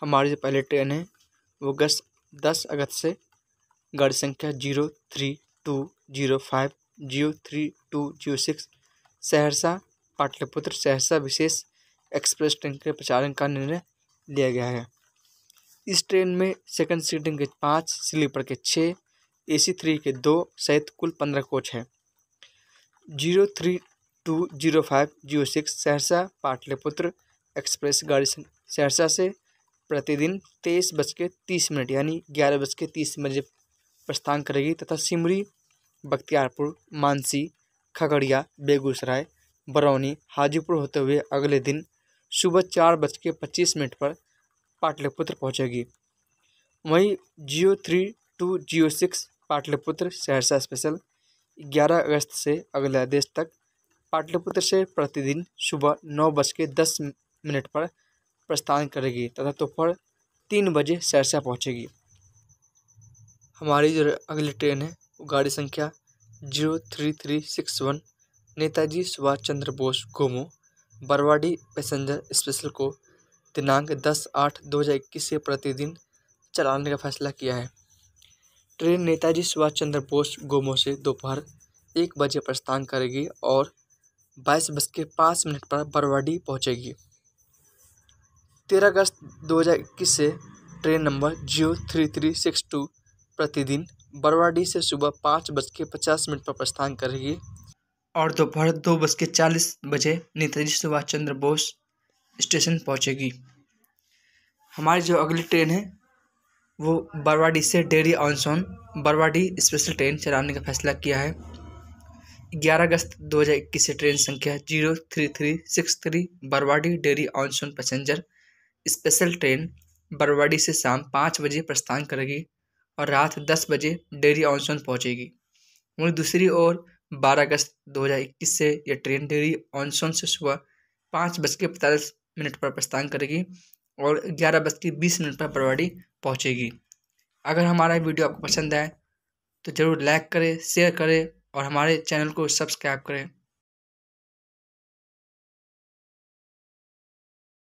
हमारी जो पहली ट्रेन है वो गस दस अगस्त से गाड़ी संख्या zero three two zero five zero three two zero six Saharsa Pataliputra Saharsa विशेष एक्सप्रेस ट्रेन के प्रचारण का निर्णय लिया गया है इस ट्रेन में सेकंड सीटिंग के पाँच स्लीपर के छः ए सी थ्री के दो सहित कुल पंद्रह कोच हैं zero three two zero five zero six Saharsa Pataliputra express गाड़ी सहरसा से प्रतिदिन तेईस बज के तीस मिनट यानी ग्यारह बज के तीस बजे प्रस्थान करेगी तथा सिमरी बख्तियारपुर मानसी खगड़िया बेगूसराय बरौनी हाजीपुर होते हुए अगले दिन सुबह चार बज के पच्चीस मिनट पर पाटलिपुत्र पहुंचेगी वहीं zero three two zero six Pataliputra Saharsa special ग्यारह अगस्त से अगले आदेश तक पाटलिपुत्र से प्रतिदिन सुबह नौ बज के दस मिनट पर प्रस्थान करेगी तथा दोपहर तीन बजे सहरसा पहुँचेगी हमारी जो अगली ट्रेन है वो गाड़ी संख्या zero three three six one Netaji Subhash Chandra Bose Gomoh Barwadih passenger special को दिनांक दस आठ दो हज़ार इक्कीस से प्रतिदिन चलाने का फैसला किया है ट्रेन नेताजी सुभाष चंद्र बोस गोमो से दोपहर एक बजे प्रस्थान करेगी और बाईस बज के पाँच मिनट पर बरवाडी पहुंचेगी तेरह अगस्त दो हज़ार इक्कीस से train number zero three three six two प्रतिदिन बरवाड़ी से सुबह पाँच बज के पचास मिनट पर प्रस्थान करेगी और दोपहर दो बज के चालीस बजे नेताजी सुभाष चंद्र बोस स्टेशन पहुंचेगी हमारी जो अगली ट्रेन है वो बरवाडी से Dehri on Sone Barwadih special train चलाने का फैसला किया है ग्यारह अगस्त 2021 से ट्रेन संख्या zero three three six three Barwadih Dehri on Sone passenger special train Barwadih से शाम पाँच बजे प्रस्थान करेगी और रात दस बजे डेरी ऑनसोन पहुंचेगी वहीं दूसरी ओर बारह अगस्त 2021 से यह ट्रेन डेरी ऑनसोन से सुबह पाँच बज के पैंतालीस मिनट पर प्रस्थान करेगी और ग्यारह बज के बीस मिनट पर बरवाड़ी पहुँचेगी अगर हमारा वीडियो आपको पसंद आए तो ज़रूर लाइक करें शेयर करें और हमारे चैनल को सब्सक्राइब करें